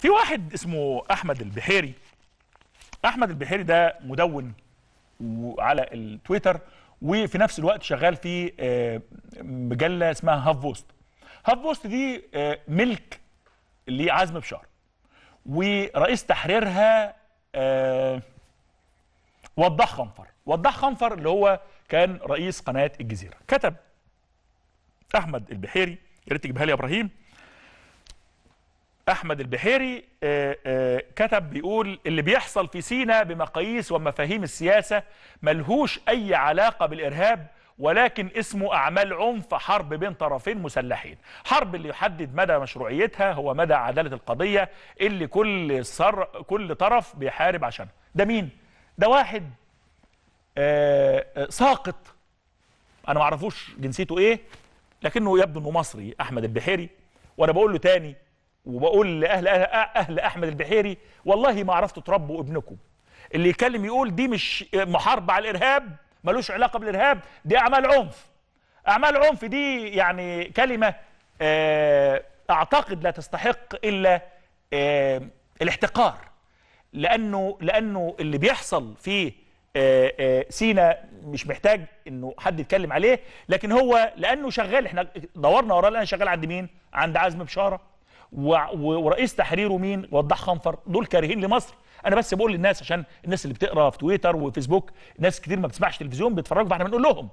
في واحد اسمه احمد البحيري احمد البحيري ده مدون وعلى التويتر وفي نفس الوقت شغال في آه، مجله اسمها هاف بوست هاف بوست دي آه، ملك لعزم بشار ورئيس تحريرها آه، وضاح خنفر وضاح خنفر اللي هو كان رئيس قناه الجزيره كتب احمد البحيري يا ريت تجيبها لي يا ابراهيم احمد البحيري آه، آه، كتب بيقول اللي بيحصل في سينا بمقاييس ومفاهيم السياسه ملهوش اي علاقه بالارهاب ولكن اسمه اعمال عنف حرب بين طرفين مسلحين حرب اللي يحدد مدى مشروعيتها هو مدى عداله القضيه اللي كل صر كل طرف بيحارب عشانها ده مين ده واحد آه، ساقط انا ما اعرفوش جنسيته ايه لكنه يبدو انه مصري احمد البحيري وانا بقول له تاني وبقول لاهل اهل احمد البحيري والله ما عرفتوا تربوا ابنكم اللي يكلم يقول دي مش محاربه على الارهاب ملوش علاقه بالارهاب دي اعمال عنف اعمال عنف دي يعني كلمه آه، اعتقد لا تستحق الا آه، الاحتقار لانه لانه اللي بيحصل في آه، سينا مش محتاج انه حد يتكلم عليه لكن هو لانه شغال احنا دورنا وراه لان شغال عند مين عند عزم بشاره ورئيس تحريره مين وضح خنفر دول كارهين لمصر انا بس بقول للناس عشان الناس اللي بتقرا في تويتر وفيسبوك ناس كتير ما بتسمعش تلفزيون بيتفرجوا فاحنا بنقول لهم